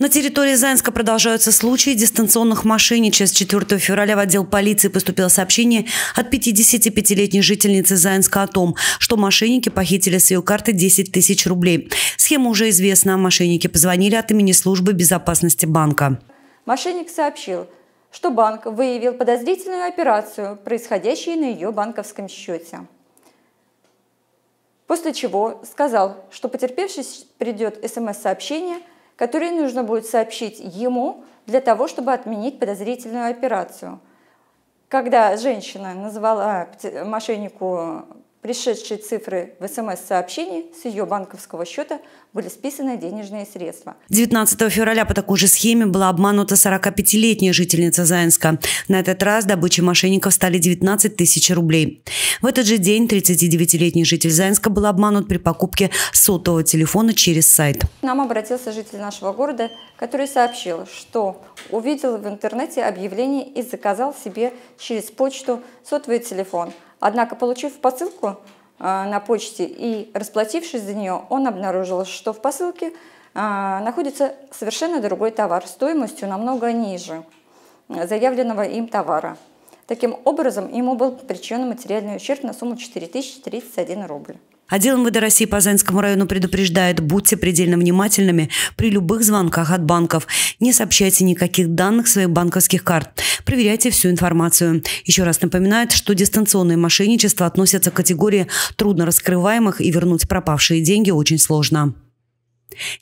На территории Зайнска продолжаются случаи дистанционных мошенничеств. 4 февраля в отдел полиции поступило сообщение от 55-летней жительницы Зайнска о том, что мошенники похитили с ее карты 10 тысяч рублей. Схема уже известна. Мошенники позвонили от имени службы безопасности банка. Мошенник сообщил, что банк выявил подозрительную операцию, происходящую на ее банковском счете. После чего сказал, что потерпевший придет смс-сообщение – которые нужно будет сообщить ему для того, чтобы отменить подозрительную операцию. Когда женщина назвала мошеннику пришедшие цифры в СМС-сообщении с ее банковского счета были списаны денежные средства. 19 февраля по такой же схеме была обманута 45-летняя жительница Заинска. На этот раз добычей мошенников стали 19 тысяч рублей. В этот же день 39-летний житель Заинска был обманут при покупке сотового телефона через сайт. нам обратился житель нашего города, который сообщил, что увидел в интернете объявление и заказал себе через почту сотовый телефон – Однако, получив посылку э, на почте и расплатившись за нее, он обнаружил, что в посылке э, находится совершенно другой товар стоимостью намного ниже э, заявленного им товара. Таким образом, ему был причинен материальный ущерб на сумму 4031 рубль. Отдел а МВД России по Заинскому району предупреждает, будьте предельно внимательными при любых звонках от банков. Не сообщайте никаких данных своих банковских карт. Проверяйте всю информацию. Еще раз напоминает, что дистанционное мошенничество относится к категории трудно раскрываемых и вернуть пропавшие деньги очень сложно.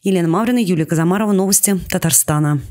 Елена Маврина, Юлия Казамарова, новости Татарстана.